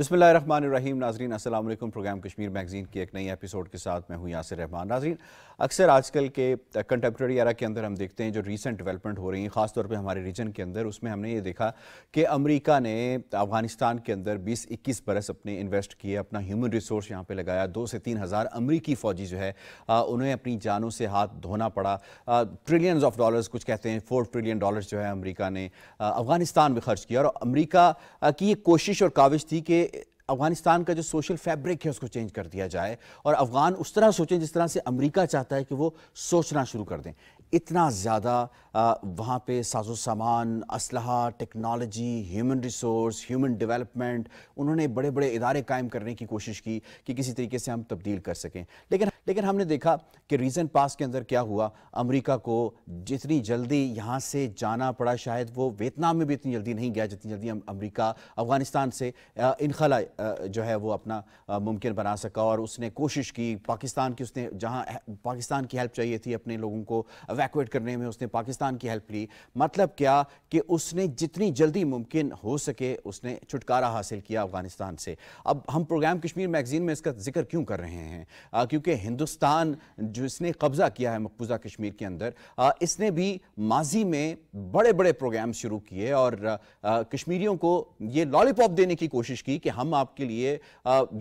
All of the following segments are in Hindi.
रहीम नाजरीन असलम प्रोग्राम कश्मीर मैगज़ीन की एक नई एपिसोड के साथ मैं हूँ यासर रहमान नाजरीन अक्सर आजकल के कंटेम्प्रेरी एरा के अंदर हम देखते हैं जो रीसेंट डेवलपमेंट हो रही है ख़ासतौर पे हमारे रीजन के अंदर उसमें हमने ये देखा कि अमेरिका ने अफ़गानिस्तान के अंदर बीस इक्कीस बरस अपने इन्वेस्ट किए अपना ह्यूमन रिसोर्स यहाँ पर लगाया दो से तीन हज़ार अमरीकी फ़ौजी जो है उन्हें अपनी जानों से हाथ धोना पड़ा ट्रिलियन ऑफ डॉलर्स कुछ कहते हैं फोर ट्रिलियन डॉलर्स जो है अमरीका ने अफ़गानिस्तान में खर्च किया और अमरीका की ये कोशिश और काविश थी कि अफगानिस्तान का जो सोशल फैब्रिक है उसको चेंज कर दिया जाए और अफगान उस तरह सोचें जिस तरह से अमेरिका चाहता है कि वो सोचना शुरू कर दें इतना ज़्यादा वहाँ पे साजो सामान असलहा technology human resource human development उन्होंने बड़े बड़े इदारे कायम करने की कोशिश की कि किसी तरीके से हम तब्दील कर सकें लेकिन लेकिन हमने देखा कि रीज़न पास के अंदर क्या हुआ अमेरिका को जितनी जल्दी यहाँ से जाना पड़ा शायद वो वियतनाम में भी इतनी जल्दी नहीं गया जितनी जल्दी अमरीका अफ़गानिस्तान से इनखला जो है वो अपना मुमकिन बना सका और उसने कोशिश की पाकिस्तान की उसने जहाँ पाकिस्तान की हेल्प चाहिए थी अपने लोगों को इवैक्यूएट करने में उसने पाकिस्तान की हेल्प ली मतलब क्या कि उसने जितनी जल्दी मुमकिन हो सके उसने छुटकारा हासिल किया अफगानिस्तान से अब हम प्रोग्राम कश्मीर मैगजीन में इसका जिक्र क्यों कर रहे हैं क्योंकि हिंदुस्तान जिसने कब्जा किया है मकबूजा कश्मीर के अंदर आ, इसने भी माजी में बड़े बड़े प्रोग्राम शुरू किए और कश्मीरियों को ये लॉलीपॉप देने की कोशिश की कि हम आपके लिए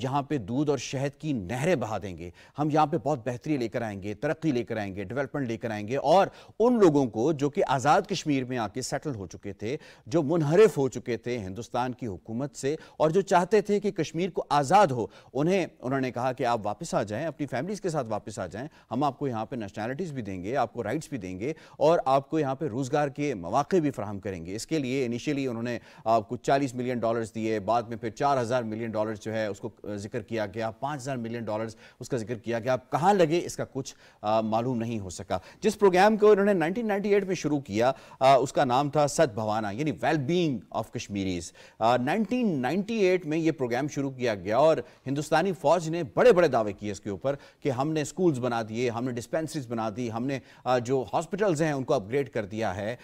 यहाँ पर दूध और शहद की नहरें बहा देंगे हम यहाँ पर बहुत बेहतरी लेकर आएंगे तरक्की लेकर आएंगे डेवलपमेंट लेकर आएंगे और उन लोगों को जो कि आज़ाद कश्मीर में आके सेटल हो चुके थे जो मुनहरफ हो चुके थे हिंदुस्तान की हुकूमत से और जो चाहते थे कि कश्मीर को आज़ाद हो उन्हें उन्होंने कहा कि आप वापस आ जाएं अपनी फैमिलीज़ के साथ वापस आ जाएं हम आपको यहाँ पर नेशनैलिटीज़ भी देंगे आपको राइट्स भी देंगे और आपको यहाँ पर रोज़गार के मौाक़े भी फ्राहम करेंगे इसके लिए इनिशियली उन्होंने आपको चालीस मिलियन डॉलर्स दिए बाद में फिर चार हज़ार मिलियन डॉलर जो है उसको जिक्र किया गया पाँच हज़ार मिलियन डॉलर्स उसका जिक्र किया गया आप कहाँ लगे इसका कुछ मालूम नहीं हो सका जिस प्रोग्राम प्रोग्राम को इन्होंने 1998 में शुरू किया आ, उसका नाम था भवाना यानी बींग ऑफ कश्मीरीज नाइनटीन में ये प्रोग्राम शुरू किया गया और हिंदुस्तानी फौज ने बड़े बड़े दावे किए इसके ऊपर कि हमने स्कूल्स बना दिए हमने डिस्पेंसरीज बना दी हमने आ, जो हॉस्पिटल्स हैं उनको अपग्रेड कर दिया है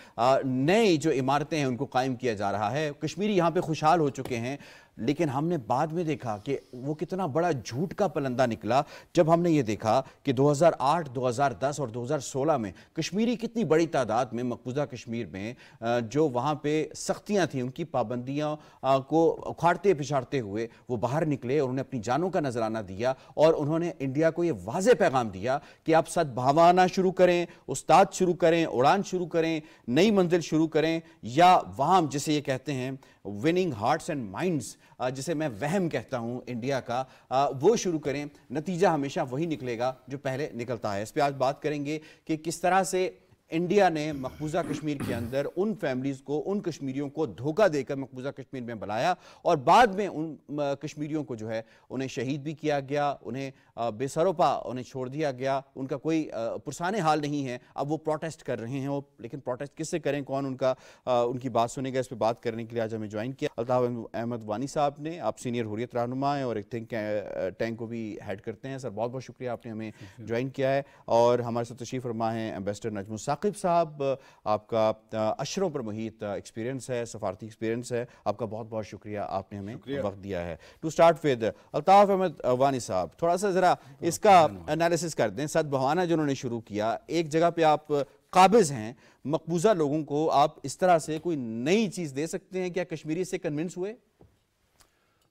नई जो इमारतें हैं उनको कायम किया जा रहा है कश्मीरी यहाँ पर खुशहाल हो चुके हैं लेकिन हमने बाद में देखा कि वो कितना बड़ा झूठ का पलंदा निकला जब हमने ये देखा कि 2008, 2010 और 2016 में कश्मीरी कितनी बड़ी तादाद में मकबूजा कश्मीर में जो वहाँ पे सख्तियाँ थी उनकी पाबंदियों को उखाड़ते पिछाड़ते हुए वो बाहर निकले और उन्हें अपनी जानों का नजराना दिया और उन्होंने इंडिया को ये वाज पैगाम दिया कि आप सदभावाना शुरू करें उस्ताद शुरू करें उड़ान शुरू करें नई मंजिल शुरू करें या वाम जिसे ये कहते हैं विनिंग हार्ट्स एंड माइंड्स जिसे मैं वहम कहता हूं इंडिया का uh, वो शुरू करें नतीजा हमेशा वही निकलेगा जो पहले निकलता है इस पर आज बात करेंगे कि किस तरह से इंडिया ने मकबूजा कश्मीर के अंदर उन फैमिलीज़ को उन कश्मीरियों को धोखा देकर मकबूजा कश्मीर में बुलाया और बाद में उन कश्मीरियों को जो है उन्हें शहीद भी किया गया उन्हें बेसरोपा उन्हें छोड़ दिया गया उनका कोई पुरसान हाल नहीं है अब वो प्रोटेस्ट कर रहे हैं वो लेकिन प्रोटेस्ट किससे करें कौन उनका उनकी बात सुनेगा इस पर बात करने के लिए आज हमें ज्वाइन किया अल्ताफ अहमद वानी साहब ने आप सीनियर हुरियत रहनुमा हैं और एक थिंक टैंक को भी हेड करते हैं सर बहुत बहुत शुक्रिया आपने हमें ज्वाइन किया है और हमारे साथ तशीफ रमा हैं एम्बेसडर नजमुल साकिब साहब आपका अशरों पर मुहित एक्सपीरियंस है सफारती एक्सपीरियंस है आपका बहुत बहुत शुक्रिया आपने हमें वक्त दिया है to start with Altaf Ahmad Wani साहब थोड़ा सा ज़रा इसका एनालिसिस कर दें सदभावना जो उन्होंने शुरू किया एक जगह पर आप काबिज हैं मकबूजा लोगों को आप इस तरह से कोई नई चीज़ दे सकते हैं क्या कश्मीरी से कन्विंस हुए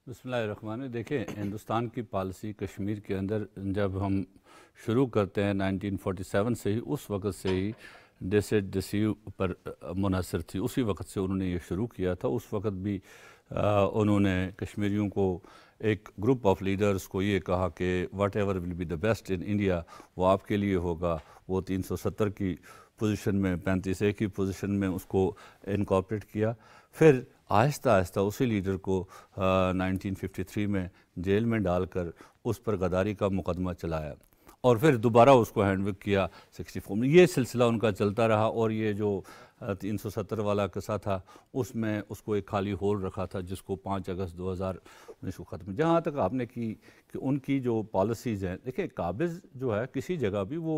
बसमान देखें हिंदुस्तान की पॉलिसी कश्मीर के अंदर जब हम शुरू करते हैं 1947 से ही उस वक़्त से ही डेसेड डसीव पर मुनसर थी उसी वक़्त से उन्होंने ये शुरू किया था उस वक़्त भी आ, उन्होंने कश्मीरियों को एक ग्रुप ऑफ लीडर्स को ये कहा कि whatever will be the best in India वो आपके लिए होगा वो 370 की पोजीशन में पैंतीस ए की पोजीशन में उसको इनकॉपरेट किया फिर आहिस्ता आहिस्ता उसी लीडर को आ, 1953 में जेल में डालकर उस पर गदारी का मुकदमा चलाया और फिर दोबारा उसको हैंडविक किया 64 में ये सिलसिला उनका चलता रहा और ये जो तीन सौ सत्तर वाला किस्सा था उसमें उसको एक खाली होल रखा था जिसको पाँच अगस्त दो हज़ार उन्नीस को ख़त्म जहाँ तक आपने की कि उनकी जो पॉलिसीज़ हैं देखिए काबिज़ जो है किसी जगह भी वो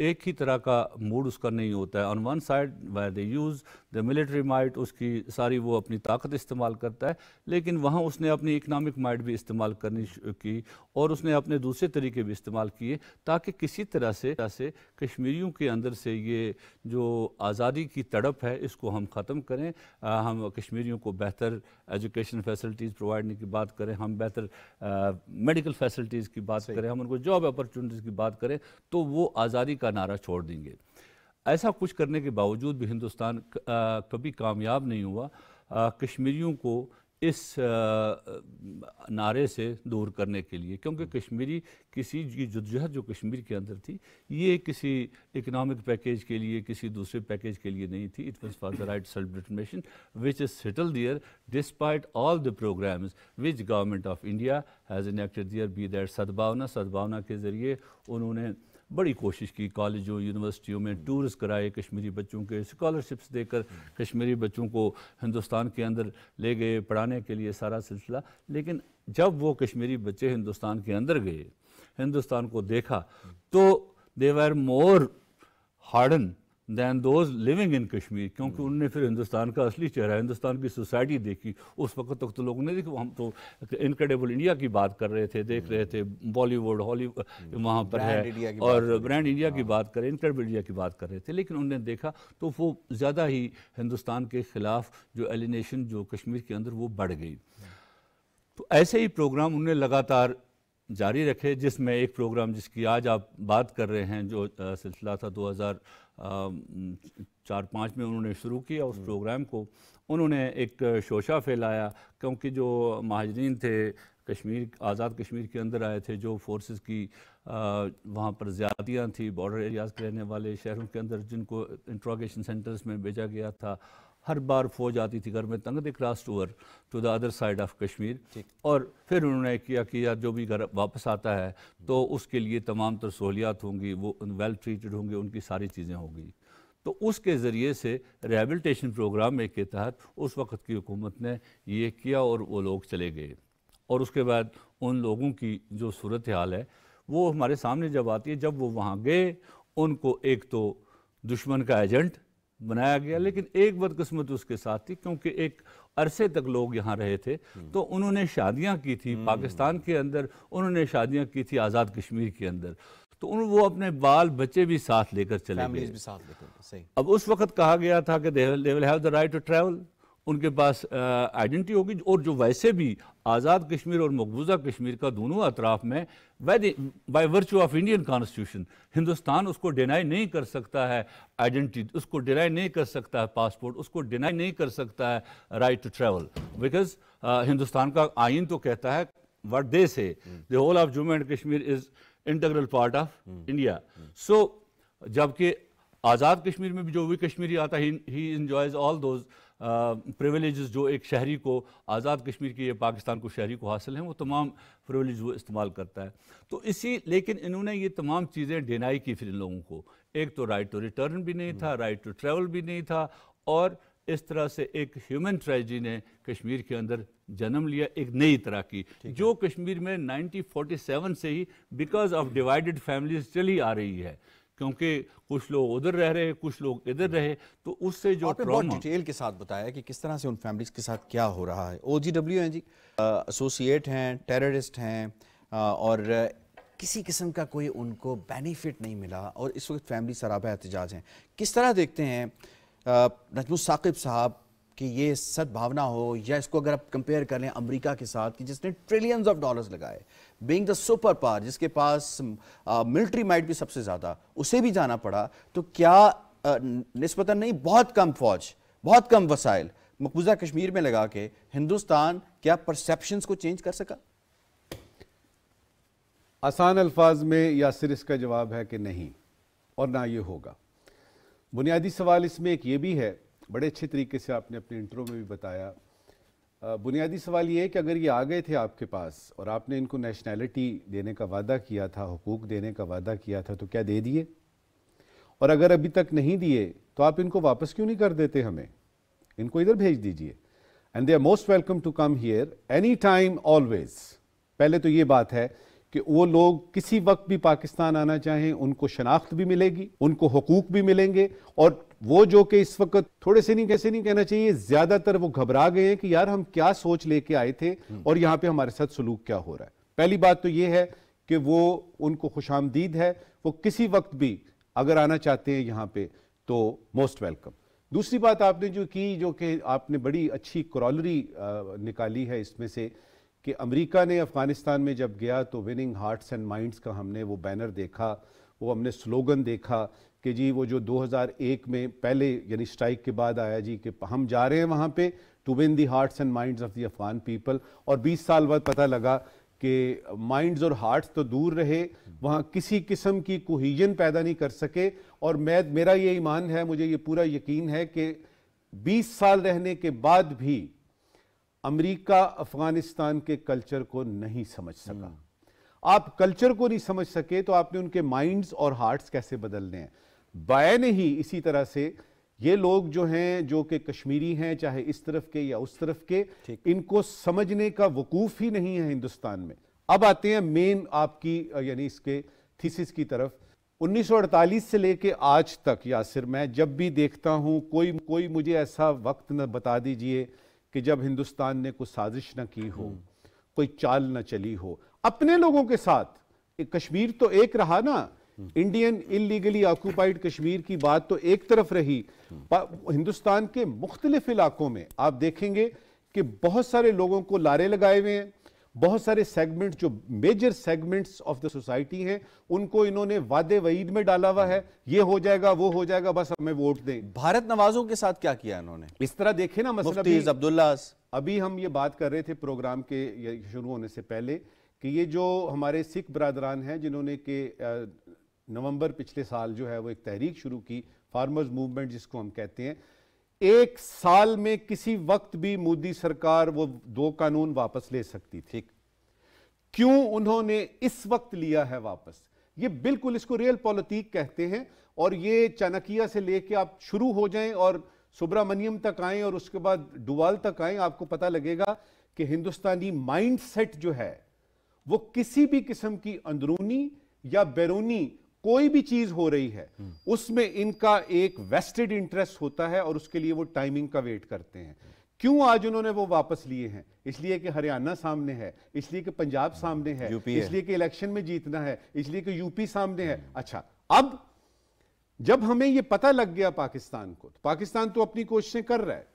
एक ही तरह का मूड उसका नहीं होता है on one side why they use the military might उसकी सारी वो अपनी ताकत इस्तेमाल करता है लेकिन वहाँ उसने अपनी इकनॉमिक माइट भी इस्तेमाल करनी की और उसने अपने दूसरे तरीके भी इस्तेमाल किए ताकि किसी तरह से तरह से कश्मीरियों के अंदर से ये जो आज़ादी की तड़प है इसको हम ख़त्म करें आ, हम कश्मीरियों को बेहतर एजुकेशन फैसिलिटीज़ प्रोवाइड करने की बात करें हम बेहतर मेडिकल फैसिलिटीज़ की बात करें हम उनको जॉब अपॉर्चुनिटीज़ की बात करें तो वो आज़ादी का नारा छोड़ देंगे ऐसा कुछ करने के बावजूद भी हिंदुस्तान कभी कामयाब नहीं हुआ कश्मीरियों को इस नारे से दूर करने के लिए क्योंकि कश्मीरी किसी की जदजहद जो कश्मीर के अंदर थी ये किसी इकनॉमिक पैकेज के लिए किसी दूसरे पैकेज के लिए नहीं थी it was for the right self determination which is settle there despite all the programmes which government of India has enacted there be that Sadbhavana Sadbhavana के ज़रिए उन्होंने बड़ी कोशिश की कॉलेजों यूनिवर्सिटियों में टूर्स कराए कश्मीरी बच्चों के स्कॉलरशिप्स देकर कश्मीरी बच्चों को हिंदुस्तान के अंदर ले गए पढ़ाने के लिए सारा सिलसिला लेकिन जब वो कश्मीरी बच्चे हिंदुस्तान के अंदर गए हिंदुस्तान को देखा तो they were more harden than those living in Kashmir क्योंकि hmm. उनने फिर हिंदुस्तान का असली चेहरा हिंदुस्तान की सोसाइटी देखी उस वक्त तक तो लोगों ने देखे हम तो इनक्रेडिबल इंडिया की बात कर रहे थे देख रहे hmm. थे बॉलीवुड हॉलीवुड hmm. वहाँ पर है और ब्रांड इंडिया की बात हाँ। करें इनक्रेडिबल इंडिया की बात कर रहे थे लेकिन उनने देखा तो वो ज़्यादा ही हिंदुस्तान के ख़िलाफ़ जो एलिनेशन जो कश्मीर के अंदर वो बढ़ गई तो ऐसे ही प्रोग्राम उनने लगातार जारी रखे जिसमें एक प्रोग्राम जिसकी आज आप बात कर रहे हैं जो सिलसिला था दो चार पाँच में उन्होंने शुरू किया उस हम्म। प्रोग्राम को उन्होंने एक शोशा फैलाया क्योंकि जो महाजरीन थे कश्मीर आज़ाद कश्मीर के अंदर आए थे जो फोर्सेस की वहाँ पर ज़्यादतियाँ थी बॉर्डर एरियाज़ के रहने वाले शहरों के अंदर जिनको इंट्रोगेशन सेंटर्स में भेजा गया था हर बार फौज आती थी घर में तंग they cross over to the other side of Kashmir और फिर उन्होंने किया कि यार जो भी घर वापस आता है तो उसके लिए तमाम तर सहूलियात होंगी वो वेल ट्रीटेड होंगे उनकी सारी चीज़ें होंगी तो उसके ज़रिए से रिहेबिलिटेशन प्रोग्राम में के तहत उस वक्त की हुकूमत ने ये किया और वो लोग चले गए और उसके बाद उन लोगों की जो सूरत हाल है वो हमारे सामने जब आती है जब वो वहाँ गए उनको एक तो दुश्मन का एजेंट बनाया गया लेकिन एक बदकस्मत उसके साथ थी क्योंकि एक अरसे तक लोग यहाँ रहे थे तो उन्होंने शादियाँ की थी हम्म। पाकिस्तान के अंदर उन्होंने शादियाँ की थी आज़ाद कश्मीर के अंदर तो उन वो अपने बाल बच्चे भी साथ लेकर चले गए अब उस वक्त कहा गया था कि they will have the right to travel उनके पास आइडेंटिटी होगी और जो वैसे भी आज़ाद कश्मीर और मकबूजा कश्मीर का दोनों अतराफ में by virtue of Indian constitution Hindustan उसको डिनाई नहीं कर सकता है आइडेंटिटी उसको डिनाई नहीं कर सकता है पासपोर्ट उसको डिनाई नहीं कर सकता है right to travel because Hindustan का आइन तो कहता है what they say the whole of Jammu and Kashmir is integral part of India so जबकि आज़ाद कश्मीर में भी जो भी कश्मीरी आता ही इंजॉयज ऑल दोज प्रिविलेजेस जो एक शहरी को आज़ाद कश्मीर की या पाकिस्तान को शहरी को हासिल हैं वो तमाम प्रिविलेज वो इस्तेमाल करता है तो इसी लेकिन इन्होंने ये तमाम चीज़ें डिनाई की फिर इन लोगों को एक तो राइट टू रिटर्न भी नहीं था राइट टू ट्रैवल भी नहीं था और इस तरह से एक ह्यूमन ट्रेजी ने कश्मीर के अंदर जन्म लिया एक नई तरह की जो कश्मीर में 1947 से ही बिकॉज ऑफ डिवाइडेड फैमिलीज चली आ रही है क्योंकि कुछ लोग उधर रह रहे कुछ लोग इधर रहे तो उससे जो बहुत डिटेल के साथ बताया कि किस तरह से उन फैमिलीज के साथ क्या हो रहा है ओ जी डब्ल्यू हैं जी एसोसिएट हैं टेररिस्ट हैं और किसी किस्म का कोई उनको बेनिफिट नहीं मिला और इस वक्त फैमिली सराबा एहतजाज हैं किस तरह देखते हैं नजमुल साकिब साहब कि ये सद्भावना हो या इसको अगर आप कंपेयर कर लें अमेरिका के साथ कि जिसने ट्रिलियंस ऑफ डॉलर्स लगाए बीइंग द सुपर पावर जिसके पास मिलिट्री माइट भी सबसे ज़्यादा उसे भी जाना पड़ा तो क्या नस्बता नहीं बहुत कम फौज बहुत कम वसाइल मकबूजा कश्मीर में लगा के हिंदुस्तान क्या परसेप्शंस को चेंज कर सका आसान अल्फाज में या सिर इसका जवाब है कि नहीं और ना ये होगा बुनियादी सवाल इसमें एक ये भी है बड़े अच्छे तरीके से आपने अपने इंटरव्यू में भी बताया बुनियादी सवाल ये है कि अगर ये आ गए थे आपके पास और आपने इनको नेशनैलिटी देने का वादा किया था हकूक़ देने का वादा किया था तो क्या दे दिए और अगर अभी तक नहीं दिए तो आप इनको वापस क्यों नहीं कर देते हमें इनको इधर भेज दीजिए and they are most welcome to come here any time always पहले तो ये बात है कि वो लोग किसी वक्त भी पाकिस्तान आना चाहें उनको शनाख्त भी मिलेगी उनको हकूक भी मिलेंगे और वो जो कि इस वक्त थोड़े से नहीं कैसे नहीं कहना चाहिए ज्यादातर वो घबरा गए हैं कि यार हम क्या सोच लेके आए थे हम्म। और यहाँ पे हमारे साथ सलूक क्या हो रहा है पहली बात तो ये है कि वो उनको खुश है वो किसी वक्त भी अगर आना चाहते हैं यहाँ पे तो मोस्ट वेलकम दूसरी बात आपने जो की जो कि आपने बड़ी अच्छी क्रॉलरी निकाली है इसमें से कि अमेरिका ने अफ़गानिस्तान में जब गया तो विनिंग हार्ट्स एंड माइंड्स का हमने वो बैनर देखा वो हमने स्लोगन देखा कि जी वो जो 2001 में पहले यानी स्ट्राइक के बाद आया जी कि हम जा रहे हैं वहाँ पे to win the hearts and minds of the Afghan people और 20 साल बाद पता लगा कि माइंड्स और हार्ट्स तो दूर रहे वहाँ किसी किस्म की कोहिजन पैदा नहीं कर सके और मैं मेरा ये ईमान है मुझे ये पूरा यकीन है कि बीस साल रहने के बाद भी अमरीका अफगानिस्तान के कल्चर को नहीं समझ सका हम्म। आप कल्चर को नहीं समझ सके तो आपने उनके माइंड्स और हार्ट्स कैसे बदलने हैं बैन ही इसी तरह से ये लोग जो हैं जो कि कश्मीरी हैं चाहे इस तरफ के या उस तरफ के इनको समझने का वकूफ ही नहीं है हिंदुस्तान में अब आते हैं मेन आपकी यानी इसके थीसिस की तरफ 1948 से लेके आज तक यासिर मैं जब भी देखता हूँ कोई कोई मुझे ऐसा वक्त न बता दीजिए कि जब हिंदुस्तान ने कोई साजिश ना की हो हम्म। कोई चाल ना चली हो अपने लोगों के साथ कश्मीर तो एक रहा ना इंडियन इलीगली ऑक्यूपाइड कश्मीर की बात तो एक तरफ रही हिंदुस्तान के मुख्तलिफ इलाकों में आप देखेंगे कि बहुत सारे लोगों को लारे लगाए हुए हैं बहुत सारे सेगमेंट जो major segments of the society हैं उनको इन्होंने वादे वईद में डाला हुआ है ये हो जाएगा वो हो जाएगा बस हमें वोट दें भारत नवाजों के साथ क्या किया इन्होंने इस तरह देखे ना मसला मतलब अब्दुल्ला अभी हम ये बात कर रहे थे प्रोग्राम के शुरू होने से पहले कि ये जो हमारे सिख बरदरान हैं जिन्होंने के नवंबर पिछले साल जो है वो एक तहरीक शुरू की फार्मर्स मूवमेंट जिसको हम कहते हैं एक साल में किसी वक्त भी मोदी सरकार वो दो कानून वापस ले सकती थी क्यों उन्होंने इस वक्त लिया है वापस ये बिल्कुल इसको रियल पॉलिटिक कहते हैं और ये चाणकिया से लेके आप शुरू हो जाएं और सुब्रमण्यम तक आए और उसके बाद डुवाल तक आए आपको पता लगेगा कि हिंदुस्तानी माइंडसेट जो है वो किसी भी किस्म की अंदरूनी या बैरूनी कोई भी चीज हो रही है उसमें इनका एक वेस्टेड इंटरेस्ट होता है और उसके लिए वो टाइमिंग का वेट करते हैं क्यों आज उन्होंने वो वापस लिए हैं इसलिए कि हरियाणा सामने है इसलिए कि पंजाब सामने है इसलिए कि इलेक्शन में जीतना है इसलिए कि यूपी सामने है अच्छा अब जब हमें ये पता लग गया पाकिस्तान को तो पाकिस्तान तो अपनी कोशिशें कर रहा है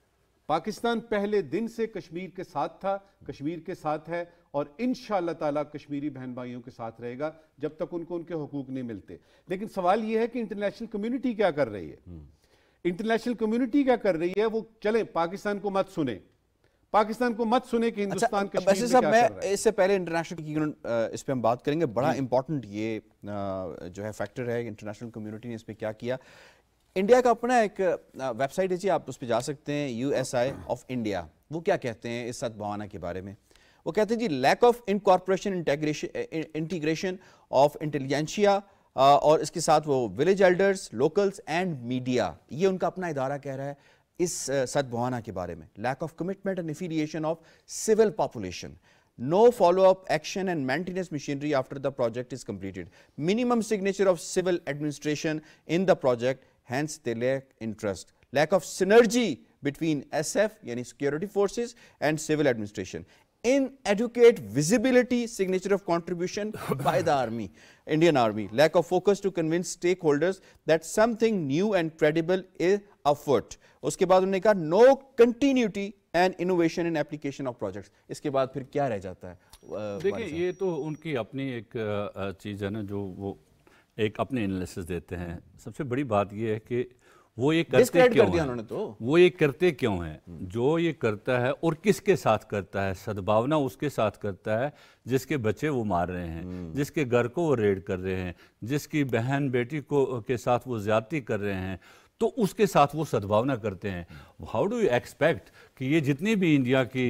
पाकिस्तान पहले दिन से कश्मीर के साथ था कश्मीर के साथ है और इन ताला कश्मीरी बहन भाइयों के साथ रहेगा जब तक उनको उनके हकूक नहीं मिलते लेकिन सवाल यह है कि इंटरनेशनल कम्युनिटी क्या कर रही है इंटरनेशनल कम्युनिटी हम्म। क्या कर रही है वो चले पाकिस्तान को मत सुने पाकिस्तान को मत सुने कि अच्छा, हिंदुस्तान अच्छा, मैं इससे पहले इंटरनेशनल इस पर हम बात करेंगे बड़ा इंपॉर्टेंट ये जो है फैक्टर है इंटरनेशनल कम्युनिटी ने इस पर क्या किया इंडिया का अपना एक वेबसाइट है जी आप उस पर जा सकते हैं U S I of India वो क्या कहते हैं इस सद्भावना के बारे में वो कहते हैं जी lack of incorporation integration of intelligentsia और इसके साथ वो village elders locals and media ये उनका अपना इदारा कह रहा है इस सद्भावना के बारे में lack of commitment and affiliation of civil population no follow up action and maintenance machinery after the project is completed minimum signature of civil administration in the project hence they lack interest. Lack of synergy between SF yani security forces and civil administration. Inadequate visibility signature of contribution by the army, Indian army. Lack of focus to convince stakeholders that something new and credible is afoot. उसके बाद उन्होंने कहा no continuity and innovation in application of projects. इसके बाद फिर क्या रह जाता है देखिए ये तो उनकी अपनी एक चीज़ है ना जो वो एक अपने एनालिसिस देते हैं सबसे बड़ी बात यह है कि वो ये करते क्यों कर हैं तो। वो ये करते क्यों हैं जो ये करता है और किसके साथ करता है सद्भावना उसके साथ करता है जिसके बच्चे वो मार रहे हैं हम्म। जिसके घर को वो रेड कर रहे हैं जिसकी बहन बेटी को के साथ वो ज्यादती कर रहे हैं तो उसके साथ वो सद्भावना करते हैं हाउ डू यू एक्सपेक्ट कि ये जितनी भी इंडिया की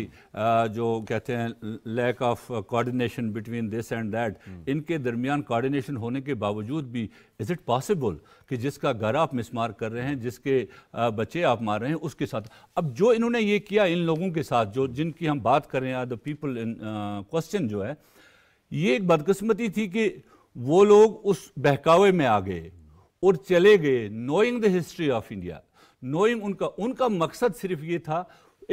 जो कहते हैं lack of coordination between this and that इनके दरमियान कोऑर्डिनेशन होने के बावजूद भी इज़ इट पॉसिबल कि जिसका घर आप मिसमार कर रहे हैं जिसके बच्चे आप मार रहे हैं उसके साथ अब जो इन्होंने ये किया इन लोगों के साथ जो जिनकी हम बात कर रहे हैं द पीपल इन क्वेश्चन जो है ये एक बदकस्मती थी कि वो लोग उस बहकावे में आ गए और चले गए knowing the history of India knowing उनका उनका मकसद सिर्फ ये था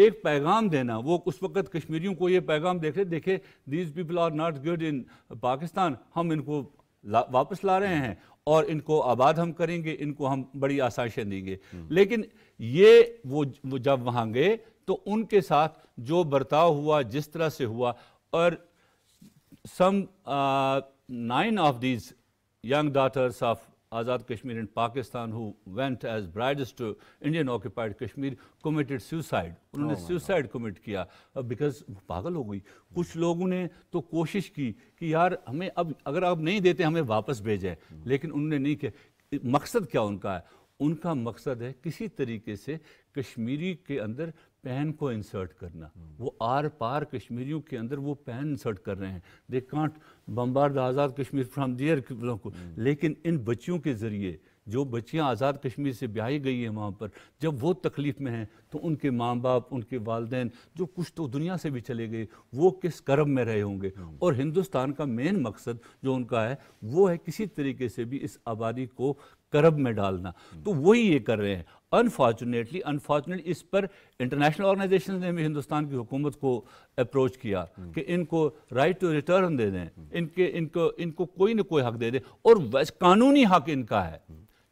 एक पैगाम देना वो उस वक्त कश्मीरियों को ये पैगाम देख रहे देखे these people are not good in Pakistan हम इनको ला, वापस ला रहे हैं और इनको आबाद हम करेंगे इनको हम बड़ी आसाइशें देंगे हम्म। लेकिन ये वो, वो जब वहाँ गए तो उनके साथ जो बर्ताव हुआ जिस तरह से हुआ और some nine of these young daughters ऑफ Azad Kashmir in Pakistan who went as brides to Indian occupied Kashmir committed suicide. उन्होंने सुसाइड oh कमिट किया बिकॉज पागल हो गई कुछ लोगों ने तो कोशिश की कि यार हमें अब अगर आप नहीं देते हमें वापस भेजें लेकिन उन्होंने नहीं किया मकसद क्या उनका है उनका मकसद है किसी तरीके से कश्मीरी के अंदर पैन को इंसर्ट करना वो आर पार कश्मीरियों के अंदर वो पैन इंसर्ट कर रहे हैं they can't bombard the Azad Kashmir from there को हम्म। लेकिन इन बच्चियों के ज़रिए जो बच्चियां आज़ाद कश्मीर से ब्याही गई हैं वहाँ पर जब वो तकलीफ़ में हैं तो उनके माँ बाप उनके वालदे जो कुछ तो दुनिया से भी चले गए वो किस करब में रहे होंगे हम्म। और हिंदुस्तान का मेन मकसद जो उनका है वो है किसी तरीके से भी इस आबादी को करब में डालना हम्म। तो वही ये कर रहे हैं अनफॉर्चुनेटली अनफॉर्चुनेटली इस पर इंटरनेशनल ऑर्गेनाइजेशन ने भी हिंदुस्तान की हुकूमत को अप्रोच किया कि इनको राइट टू रिटर्न दे दें इनके इनको इनको कोई ना कोई हक दे दें और वैसे कानूनी हक इनका है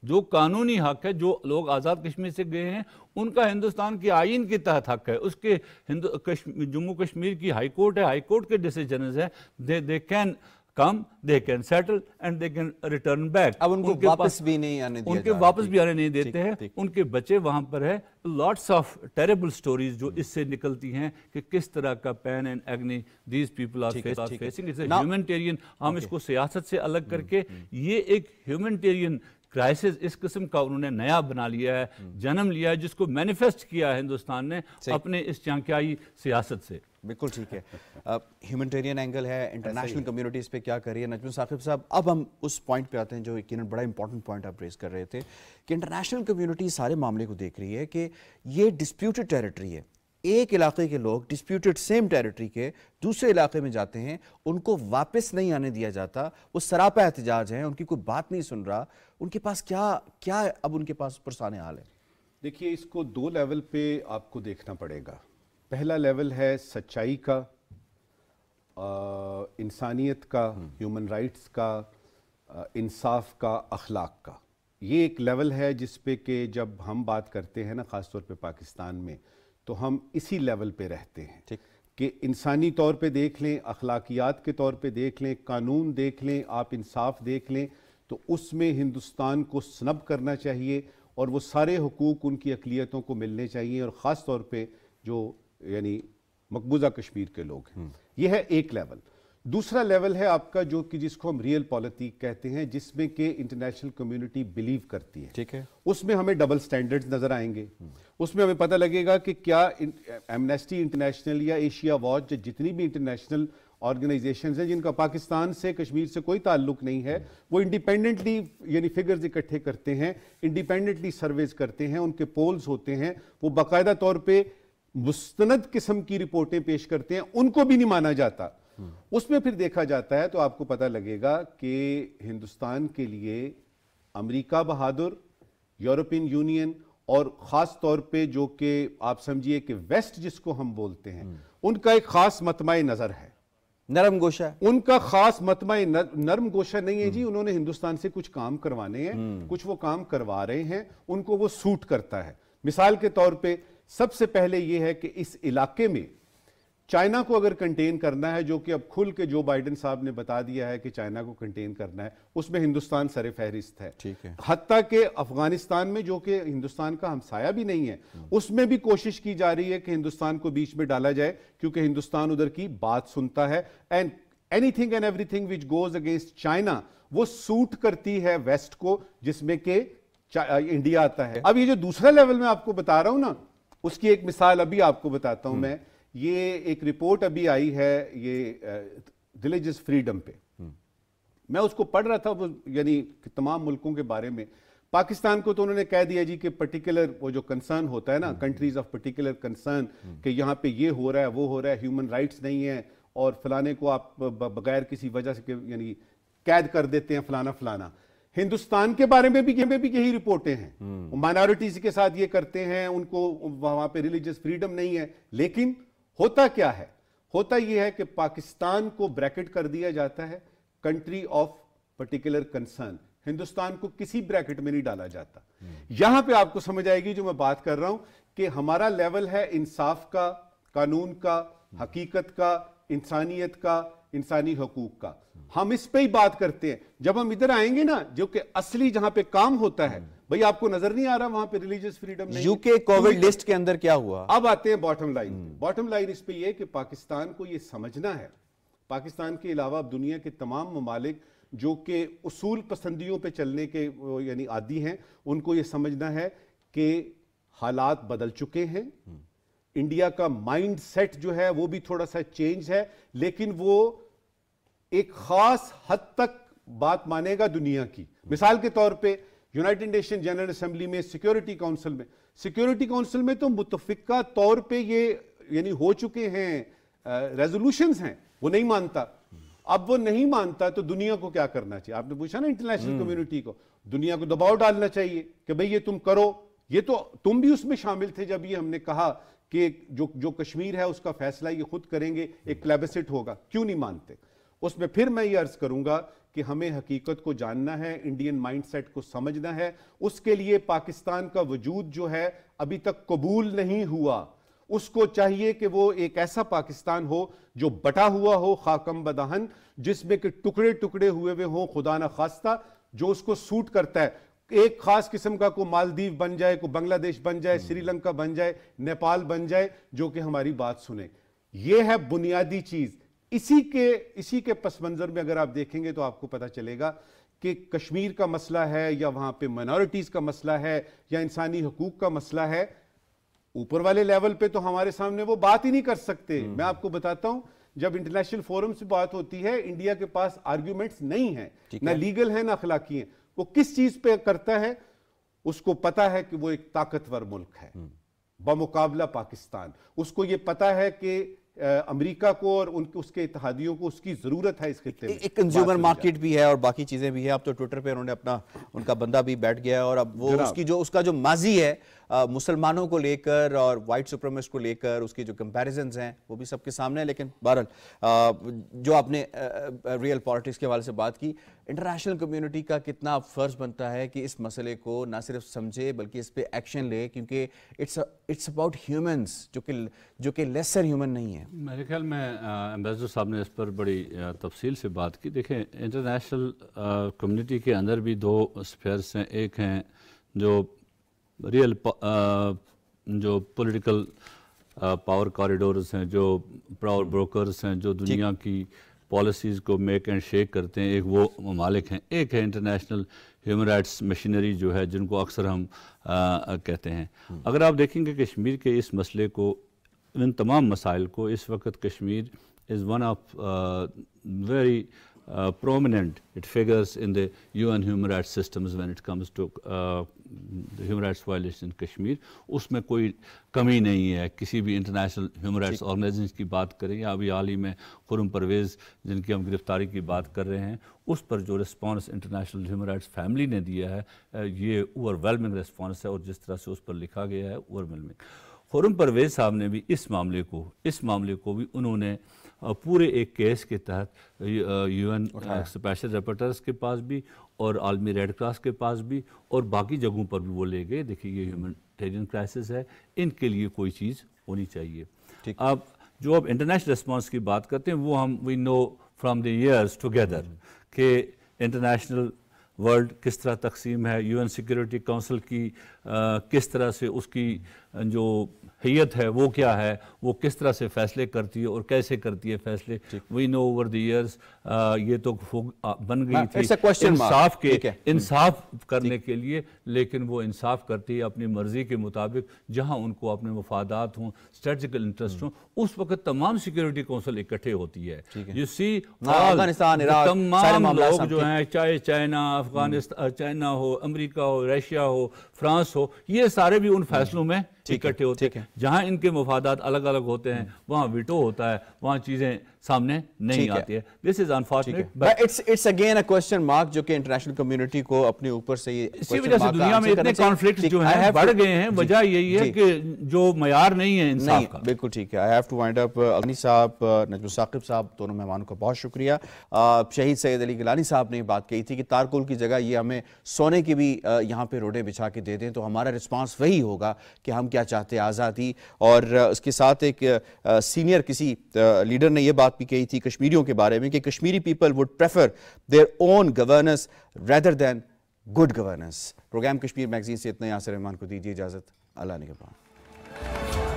जो कानूनी हक है जो लोग आज़ाद कश्मीर से गए हैं उनका हिंदुस्तान की आइन के तहत हक है उसके हिंदू जम्मू कश्मीर की हाईकोर्ट है हाईकोर्ट के डिसीजन हैं they they can come they can settle and they can return back अब उनको उनके वापस भी नहीं आने दिया उनके वापस भी आने नहीं देते हैं उनके बच्चे वहां पर है लॉट्स ऑफ टेरेबल स्टोरीज जो इससे निकलती हैं कि किस तरह का pain and agony these people are facing it's humanitarian हम इसको सियासत से अलग हम्म। करके ये एक ह्यूमैनिटेरियन क्राइसिस इस किस्म का उन्होंने नया बना लिया है हम्म। जन्म लिया है जिसको मैनिफेस्ट किया है हिंदुस्तान ने अपने इस चांक्याई सियासत से बिल्कुल ठीक है ह्यूमटेरियन एंगल है इंटरनेशनल कम्युनिटीज़ पे क्या कर रही है नजम साकिब साहब अब हम उस पॉइंट पे आते हैं जो यकीन बड़ा इंपॉर्टेंट पॉइंट आप रेज कर रहे थे कि इंटरनेशनल कम्युनिटी सारे मामले को देख रही है कि ये डिस्प्यूटेड टेरिटरी है एक इलाके के लोग डिस्प्यूटेड सेम टेरिटरी के दूसरे इलाके में जाते हैं उनको वापस नहीं आने दिया जाता वो सरापा एहतजाज हैं उनकी कोई बात नहीं सुन रहा उनके पास क्या क्या अब उनके पास पुरसान हाल है देखिए इसको दो लेवल पे आपको देखना पड़ेगा पहला लेवल है सच्चाई का इंसानियत का ह्यूमन राइट्स का इंसाफ का अखलाक का ये एक लेवल है जिस पे के जब हम बात करते हैं ना ख़ासतौर पे पाकिस्तान में तो हम इसी लेवल पे रहते हैं कि इंसानी तौर पे देख लें अखलाकियात के तौर पे देख लें कानून देख लें आप इंसाफ देख लें तो उसमें हिंदुस्तान को स्नब करना चाहिए और वो सारे हकूक़ उनकी अकलीतों को मिलने चाहिए और ख़ास तौर पर जो यानी मकबूजा कश्मीर के लोग हैं हम्म। यह है एक लेवल दूसरा लेवल है आपका जो कि जिसको हम रियल पॉलिटिक कहते हैं जिसमें कि इंटरनेशनल कम्युनिटी बिलीव करती है ठीक है उसमें हमें डबल स्टैंडर्ड्स नजर आएंगे उसमें हमें पता लगेगा कि क्या एमनेस्टी इंटरनेशनल या एशिया वॉच जितनी भी इंटरनेशनल ऑर्गेनाइजेशन हैं जिनका पाकिस्तान से कश्मीर से कोई ताल्लुक नहीं है वो इंडिपेंडेंटली यानी फिगर्स इकट्ठे करते हैं इंडिपेंडेंटली सर्वेज करते हैं उनके पोल्स होते हैं वो बाकायदा तौर पर मुस्तंद किस्म की रिपोर्टें पेश करते हैं उनको भी नहीं माना जाता उसमें फिर देखा जाता है तो आपको पता लगेगा कि हिंदुस्तान के लिए अमेरिका बहादुर यूरोपियन यूनियन और ख़ास तौर पे जो कि आप समझिए कि वेस्ट जिसको हम बोलते हैं हम्म। उनका एक ख़ास मतमा नज़र है नरम गोशा उनका खास मतमा नरम गोशा नहीं है जी हम्म। उन्होंने हिंदुस्तान से कुछ काम करवाने हैं हम्म। कुछ वो काम करवा रहे हैं उनको वो सूट करता है मिसाल के तौर पे सबसे पहले ये है कि इस इलाके में चाइना को अगर कंटेन करना है जो कि अब खुल के जो बाइडेन साहब ने बता दिया है कि चाइना को कंटेन करना है उसमें हिंदुस्तान सर फहरिस्त है ठीक है हती के अफगानिस्तान में जो कि हिंदुस्तान का हमसाया भी नहीं है हम्म। उसमें भी कोशिश की जा रही है कि हिंदुस्तान को बीच में डाला जाए क्योंकि हिंदुस्तान उधर की बात सुनता है एंड एनी थिंग and everything which goes against China वो सूट करती है वेस्ट को जिसमें के इंडिया आता है अब ये जो दूसरा लेवल में आपको बता रहा हूं ना उसकी एक मिसाल अभी आपको बताता हूं हम्म। मैं ये एक रिपोर्ट अभी आई है ये रिलीजियस फ्रीडम पे हम्म। मैं उसको पढ़ रहा था वो यानी तमाम मुल्कों के बारे में पाकिस्तान को तो उन्होंने कह दिया जी कि पर्टिकुलर वो जो कंसर्न होता है ना कंट्रीज ऑफ पर्टिकुलर कंसर्न कि यहाँ पे ये हो रहा है वो हो रहा है ह्यूमन राइट्स नहीं है और फलाने को आप बगैर किसी वजह से यानी कैद कर देते हैं फलाना फलाना हिंदुस्तान के बारे में भी में भी यही रिपोर्टें हैं माइनॉरिटीज हम्म। के साथ ये करते हैं उनको वहां पे रिलीजियस फ्रीडम नहीं है लेकिन होता क्या है होता यह है कि पाकिस्तान को ब्रैकेट कर दिया जाता है country of particular concern Hindustan को किसी ब्रैकेट में नहीं डाला जाता हम्म। यहां पे आपको समझ आएगी जो मैं बात कर रहा हूं कि हमारा लेवल है इंसाफ का कानून का हम्म। हकीकत का इंसानियत का इंसानी हकूक का हम इस पे ही बात करते हैं जब हम इधर आएंगे ना जो कि असली जहां पे काम होता है भाई आपको नजर नहीं आ रहा वहां पे religious freedom UK covid list के अंदर क्या हुआ अब आते हैं बॉटम लाइन बॉटम लाइन इस पे ये कि पाकिस्तान को ये समझना है पाकिस्तान के अलावा अब दुनिया के तमाम ममालिक जो कि उसूल पसंदियों पे चलने के यानी आदि हैं उनको ये समझना है कि हालात बदल चुके हैं हम्म। इंडिया का माइंड सेट जो है वो भी थोड़ा सा चेंज है लेकिन वो एक खास हद तक बात मानेगा दुनिया की मिसाल के तौर पे यूनाइटेड नेशन जनरल असेंबली में सिक्योरिटी काउंसिल में सिक्योरिटी काउंसिल में तो मुतफिका तौर पे ये यानी हो चुके हैं रेजोल्यूशन हैं वो नहीं मानता अब वो नहीं मानता तो दुनिया को क्या करना चाहिए आपने पूछा ना इंटरनेशनल कम्युनिटी हम्म। को दुनिया को दबाव डालना चाहिए कि भाई ये तुम करो ये तो तुम भी उसमें शामिल थे जब ये हमने कहा कि जो जो कश्मीर है उसका फैसला ये खुद करेंगे एक क्लेबसिट होगा क्यों नहीं मानते उसमें फिर मैं ये अर्ज करूंगा कि हमें हकीकत को जानना है इंडियन माइंडसेट को समझना है उसके लिए पाकिस्तान का वजूद जो है अभी तक कबूल नहीं हुआ उसको चाहिए कि वो एक ऐसा पाकिस्तान हो जो बटा हुआ हो खाकम बदहन जिसमें कि टुकड़े टुकड़े हुए हुए हों खुदा ना खास्ता जो उसको सूट करता है एक खास किस्म का को मालदीव बन जाए को बांग्लादेश बन जाए हम्म। श्रीलंका बन जाए नेपाल बन जाए जो कि हमारी बात सुने ये है बुनियादी चीज इसी के इसी के पस मंजर में अगर आप देखेंगे तो आपको पता चलेगा कि कश्मीर का मसला है या वहां पे माइनॉरिटीज का मसला है या इंसानी हकूक का मसला है ऊपर वाले लेवल पे तो हमारे सामने वो बात ही नहीं कर सकते हम्म। मैं आपको बताता हूं जब इंटरनेशनल फोरम से बात होती है इंडिया के पास आर्ग्यूमेंट्स नहीं है ना लीगल है ना अखलाकी है वो किस चीज पे करता है उसको पता है कि वो एक ताकतवर मुल्क है हम्म। बमुकाबला पाकिस्तान उसको ये पता है कि अमेरिका को और उनके उसके इतिहादियों को उसकी जरूरत है इस खिते में एक कंज्यूमर मार्केट भी है और बाकी चीजें भी है अब तो ट्विटर पे उन्होंने अपना उनका बंदा भी बैठ गया है और अब वो उसकी जो उसका जो माजी है मुसलमानों को लेकर और वाइट सुप्रमिस्ट को लेकर उसकी जो कंपेरिजन हैं वो भी सबके सामने हैं लेकिन बहरहाल जो आपने रियल पॉलिटिक्स के हवाले से बात की इंटरनेशनल कम्युनिटी का कितना फ़र्ज़ बनता है कि इस मसले को ना सिर्फ समझे बल्कि इस पर एक्शन ले क्योंकि इट्स इट्स अबाउट ह्यूमंस जो कि जो कि लेसर ह्यूमन नहीं है मेरे ख्याल में एम्बेसडर साहब ने इस पर बड़ी तफसील से बात की देखें इंटरनेशनल कम्युनिटी के अंदर भी दो स्पेयर्स हैं एक हैं जो रियल uh, जो पॉलिटिकल पावर कॉरिडोर्स हैं जो पावर ब्रोकर्स हैं जो दुनिया की पॉलिसीज़ को मेक एंड शेक करते हैं एक वो ममालिक हैं एक है इंटरनेशनल ह्यूमन राइट्स मशीनरी जो है जिनको अक्सर हम आ, uh, uh, कहते हैं हम्म। अगर आप देखेंगे कश्मीर के इस मसले को इन तमाम मसाइल को इस वक्त Kashmir is one of very prominent it figures in the UN human rights systems when it comes to human rights violation Kashmir उसमें कोई कमी नहीं है किसी भी इंटरनेशनल ह्यूमन राइट्स ऑर्गेनाइजेशन की बात करें या अभी हाल ही में खुरम परवेज़ जिनकी हम गिरफ्तारी की बात कर रहे हैं उस पर जो response international human rights family ने दिया है ये ओवरवेलमिंग रिस्पॉन्स है और जिस तरह से उस पर लिखा गया है ओवरवेलमिंग खुरम परवेज़ साहब ने भी इस मामले को इस मामले को भी उन्होंने पूरे एक केस के तहत यूएन स्पेशल रिपोर्टर्स के पास भी और आलमी रेड क्रॉस के पास भी और बाकी जगहों पर भी वो ले गए देखिए ये ह्यूमटेरियन क्राइसिस है इनके लिए कोई चीज़ होनी चाहिए अब जो अब इंटरनेशनल रिस्पॉन्स की बात करते हैं वो हम we know from theirs together के इंटरनेशनल वर्ल्ड किस तरह तकसीम है यूएन सिक्योरिटी काउंसिल की आ, किस तरह से उसकी जो हैत है वो क्या है वो किस तरह से फैसले करती है और कैसे करती है फैसले we know over the years ये तो बन गई थी इंसाफ के हम्म। इंसाफ करने के लिए लेकिन वो इंसाफ करती है अपनी मर्जी के मुताबिक जहां उनको अपने मफादात हों स्ट्रेटिकल हम्म। इंटरेस्ट हों उस वक्त तमाम सिक्योरिटी काउंसिल इकट्ठे होती है यू सी अफगानिस्तान तमाम लोग जो हैं चाहे चाइना अफगानिस्तान हम्म। चाइना हो अमरीका हो रशिया हो फ्रांस हो ये सारे भी उन फैसलों में इकट्ठे होते हैं जहाँ इनके मफादात अलग अलग होते हैं वहाँ विटो होता है वहाँ चीज़ें सामने नहीं आती है this is unfortunate it's it's again a question mark जो कि इंटरनेशनल कम्युनिटी को अपने ऊपर से इसी वजह से दुनिया में इतने कॉन्फ्लिक्ट जो हैं बढ़ गए हैं वजह यही है कि जो मैार नहीं है इंसाफ का बिल्कुल ठीक है I have to wind up Agni साहब uh, नजम साकिब साहब दोनों मेहमानों का बहुत शुक्रिया uh, शहीद सैद अली गिलानी साहब ने बात कही थी कि तारकुल की जगह ये हमें सोने की भी uh, यहाँ पे रोडे बिछा के दे दें तो हमारा रिस्पॉन्स वही होगा कि हम क्या चाहते हैं आज़ादी और उसके साथ एक सीनियर किसी लीडर ने यह बात बात भी कही थी कश्मीरियों के बारे में कि Kashmiri people would prefer their own governance rather than good governance programme Kashmir magazine से इतना यासर रहमान को दीजिए इजाज़त अल्लाह ने कहा